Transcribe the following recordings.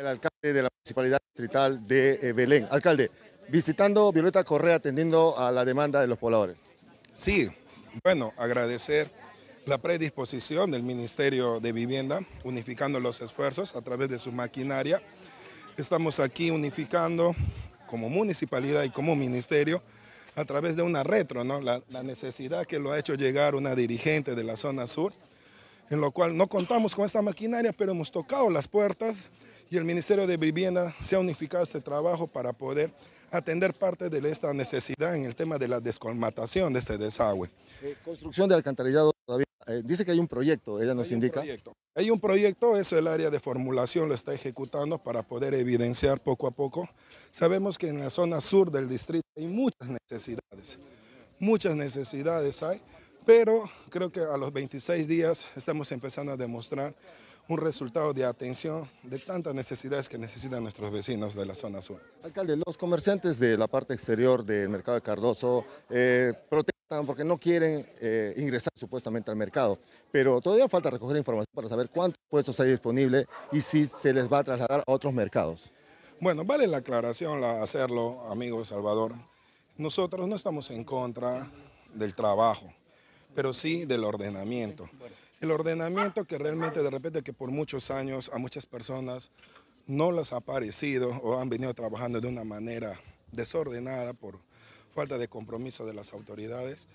el alcalde de la Municipalidad Distrital de eh, Belén. Alcalde, visitando Violeta Correa atendiendo a la demanda de los pobladores. Sí, bueno, agradecer la predisposición del Ministerio de Vivienda, unificando los esfuerzos a través de su maquinaria. Estamos aquí unificando como municipalidad y como ministerio a través de una retro, ¿no? la, la necesidad que lo ha hecho llegar una dirigente de la zona sur, en lo cual no contamos con esta maquinaria, pero hemos tocado las puertas, y el Ministerio de Vivienda se ha unificado este trabajo para poder atender parte de esta necesidad en el tema de la descolmatación de este desagüe. Eh, construcción de alcantarillado todavía. Eh, dice que hay un proyecto, ella nos indica. Hay un proyecto, eso el área de formulación lo está ejecutando para poder evidenciar poco a poco. Sabemos que en la zona sur del distrito hay muchas necesidades, muchas necesidades hay, pero creo que a los 26 días estamos empezando a demostrar un resultado de atención de tantas necesidades que necesitan nuestros vecinos de la zona sur. Alcalde, los comerciantes de la parte exterior del mercado de Cardoso eh, protestan porque no quieren eh, ingresar supuestamente al mercado, pero todavía falta recoger información para saber cuántos puestos hay disponibles y si se les va a trasladar a otros mercados. Bueno, vale la aclaración hacerlo, amigo Salvador. Nosotros no estamos en contra del trabajo, pero sí del ordenamiento. El ordenamiento que realmente de repente que por muchos años a muchas personas no les ha parecido o han venido trabajando de una manera desordenada por falta de compromiso de las autoridades.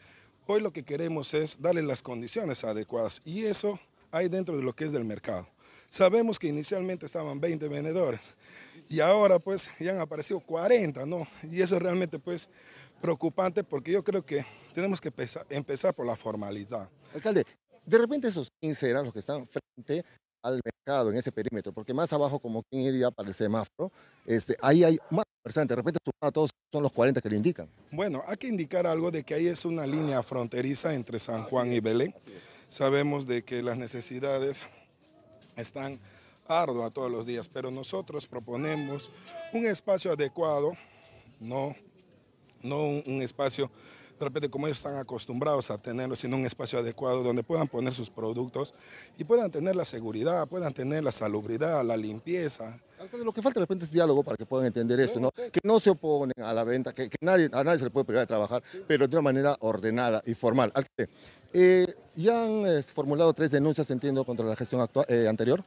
Hoy lo que queremos es darle las condiciones adecuadas y eso hay dentro de lo que es del mercado. Sabemos que inicialmente estaban 20 vendedores y ahora pues ya han aparecido 40, ¿no? Y eso es realmente pues preocupante porque yo creo que tenemos que empezar por la formalidad. Alcalde, de repente esos 15 eran los que están frente al mercado en ese perímetro, porque más abajo, como quien iría para el semáforo, este, ahí hay más comerciantes. De repente, todos son los 40 que le indican. Bueno, hay que indicar algo de que ahí es una línea fronteriza entre San Juan y Belén. Sabemos de que las necesidades están arduas todos los días, pero nosotros proponemos un espacio adecuado, no, no un espacio de repente como ellos están acostumbrados a tenerlo, sino un espacio adecuado donde puedan poner sus productos y puedan tener la seguridad, puedan tener la salubridad, la limpieza. Lo que falta de repente es diálogo para que puedan entender esto, ¿no? Que no se oponen a la venta, que, nadie, a nadie se le puede privar de trabajar, pero de una manera ordenada y formal. Eh, ¿Ya han este, formulado tres denuncias, entiendo, contra la gestión actual, eh, anterior?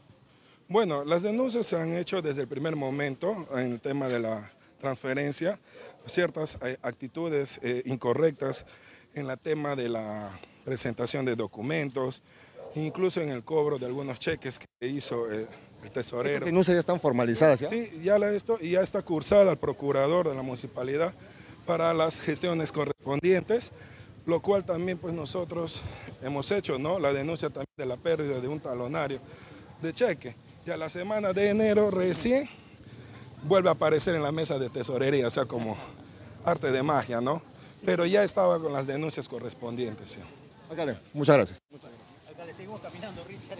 Bueno, las denuncias se han hecho desde el primer momento en el tema de la transferencia, ciertas eh, actitudes eh, incorrectas en la tema de la presentación de documentos, incluso en el cobro de algunos cheques que hizo eh, el, tesorero. Esas denuncias ya están formalizadas, ¿ya? Sí, ya, la, esto, ya está cursada al procurador de la municipalidad para las gestiones correspondientes, lo cual también pues nosotros hemos hecho, ¿no? La denuncia también de la pérdida de un talonario de cheque. Ya la semana de enero recién vuelve a aparecer en la mesa de tesorería, o sea, como arte de magia, ¿no? Pero ya estaba con las denuncias correspondientes. ¿sí? Alcalde, muchas gracias. Muchas gracias. seguimos caminando, Richard.